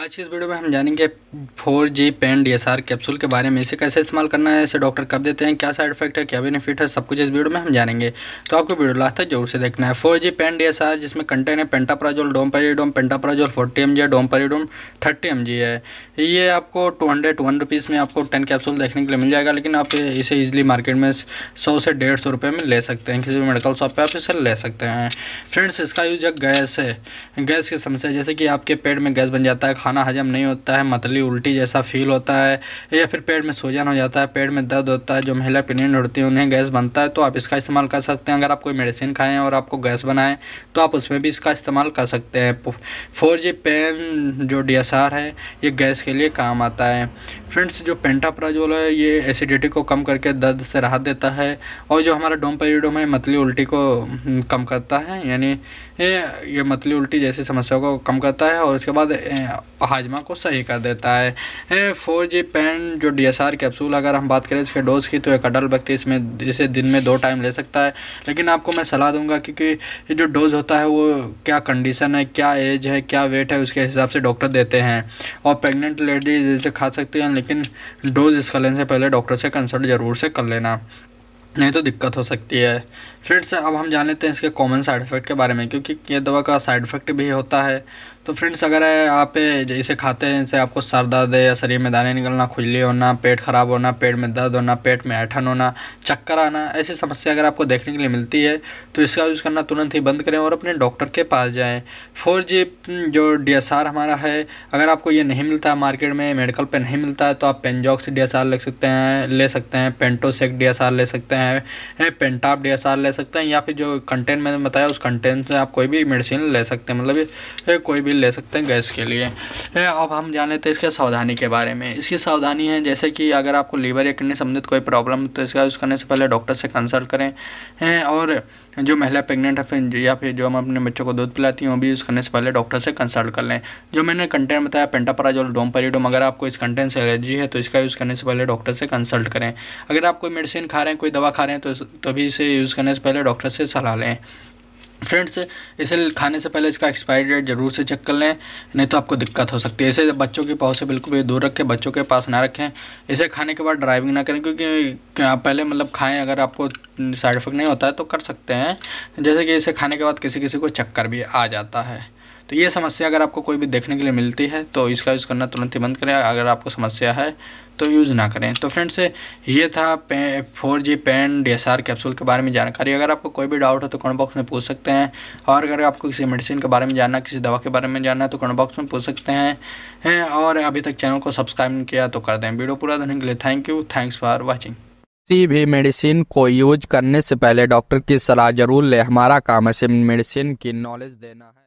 आज की इस वीडियो में हम जानेंगे four G pan D S R capsule के बारे में इसे कैसे इस्तेमाल करना है इसे डॉक्टर कब देते हैं क्या साइड इफेक्ट है क्या बेनिफिट है सब कुछ इस वीडियो में हम जानेंगे तो आपको वीडियो लास्ट तक जरूर से देखना है four G pan D S R जिसमें कंटेन है pantoprazole domperidone pantoprazole forty M G है डोमपेरीडोम थर्टी एम जी है ये आपको टू हंड्रेड वन रुपीज़ में आपको टेन कैप्सूल देखने के लिए मिल जाएगा लेकिन आप इसे ईजिली मार्केट में सौ से डेढ़ सौ रुपये में ले सकते हैं किसी भी मेडिकल शॉप पर आप इसे ले सकते हैं फ्रेंड्स इसका यूज गैस है गैस की समस्या जैसे कि आपके पेट में गैस बन जाता है खाना हजम नहीं होता है मतली उल्टी जैसा फील होता है या फिर पेट में सूजन हो जाता है पेट में दर्द होता है जो महिला प्रेगनेंट होती है उन्हें गैस बनता है तो आप इसका इस्तेमाल कर सकते हैं अगर आप कोई मेडिसिन खाएँ और आपको गैस बनाएं तो आप उसमें भी इसका इस्तेमाल कर सकते हैं फोर जी पेन जो डी है ये गैस के लिए काम आता है फ्रेंड्स जो पेंटाप्राजोल है ये एसिडिटी को कम करके दर्द से राहत देता है और जो हमारा डोमपेरिडोम है मतली उल्टी को हम्म, कम करता है यानी ये, ये मतली उल्टी जैसी समस्या को कम करता है और उसके बाद हाजमा को सही कर देता है फोर जी पेन जो डी एस आर कैप्सूल अगर हम बात करें इसके डोज की तो एक अडल व्यक्ति इसमें इसे दिन में दो टाइम ले सकता है लेकिन आपको मैं सलाह दूंगा क्योंकि जो डोज होता है वो क्या कंडीशन है क्या एज है क्या वेट है उसके हिसाब से डॉक्टर देते हैं और प्रेगनेंट लेडीज इसे खा सकती हैं लेकिन डोज इसका लेने से पहले डॉक्टर से कंसल्ट ज़रूर से कर लेना नहीं तो दिक्कत हो सकती है फ्रेंड्स अब हम जान लेते हैं इसके कॉमन साइड इफ़ेक्ट के बारे में क्योंकि ये दवा का साइड इफ़ेक्ट भी होता है तो फ्रेंड्स अगर आप जैसे खाते हैं जैसे आपको सर दर्द है या शरीर में दाने निकलना खुजली होना पेट खराब होना पेट में दर्द होना पेट में ऐठन होना चक्कर आना ऐसी समस्या अगर आपको देखने के लिए मिलती है तो इसका यूज़ करना तुरंत ही बंद करें और अपने डॉक्टर के पास जाएँ फोर जी जो डी एस आर हमारा है अगर आपको ये नहीं मिलता मार्केट में मेडिकल पर नहीं मिलता है तो आप पेनजॉक्स डी एस आर ले सकते हैं ले सकते हैं पेंटोसेक डी एस आर ले सकते हैं पेंटाप डी एस आर ले सकते हैं या फिर जो कंटेंट मैंने बताया उस कंटेंट से आप कोई भी मेडिसिन ले सकते हैं मतलब कोई भी ले सकते हैं गैस के लिए अब हम जान लेते हैं इसके सावधानी के बारे में इसकी सावधानी है जैसे कि अगर आपको लीवर या किडनी संबंधित कोई प्रॉब्लम तो इसका यूज़ करने से पहले डॉक्टर से कंसल्ट करें और जो महिला प्रेगनेंट है फिर या फिर जो हम अपने बच्चों को दूध पिलाती हैं वो भी यूज़ करने से पहले डॉक्टर से कंसल्ट कर लें जो मैंने कंटेंट बताया पेंटापराजोल डोमपेरिडोम अगर आपको इस कंटेंट से एलर्जी है तो इसका यूज़ करने से पहले डॉक्टर से कंसल्ट करें अगर आप कोई मेडिसिन खा रहे हैं कोई दवा खा रहे हैं तो, तभी तो इसे यूज़ करने से पहले डॉक्टर से सलाह लें फ्रेंड्स इसे खाने से पहले इसका एक्सपायरी डेट जरूर से चेक कर लें नहीं तो आपको दिक्कत हो सकती है इसे बच्चों की पाव से बिल्कुल भी दूर रखें बच्चों के पास ना रखें इसे खाने के बाद ड्राइविंग ना करें क्योंकि आप पहले मतलब खाएं अगर आपको साइड इफेक्ट नहीं होता है तो कर सकते हैं जैसे कि इसे खाने के बाद किसी किसी को चक्कर भी आ जाता है तो ये समस्या अगर आपको कोई भी देखने के लिए मिलती है तो इसका यूज़ करना तुरंत ही बंद करें अगर आपको समस्या है तो यूज़ ना करें तो फ्रेंड्स ये था पे four G pan D S R capsule के बारे में जानकारी अगर आपको कोई भी डाउट हो तो कमेंट बॉक्स में पूछ सकते हैं और अगर आपको किसी मेडिसिन के बारे में जानना किसी दवा के बारे में जानना है तो कमेंट बॉक्स में पूछ सकते हैं हैं और अभी तक चैनल को सब्सक्राइब नहीं किया तो कर दें वीडियो पूरा देने के लिए thank you thanks for watching किसी भी मेडिसिन को यूज करने से पहले डॉक्टर की सलाह जरूर लें हमारा काम है सिर्फ मेडिसिन की नॉलेज देना है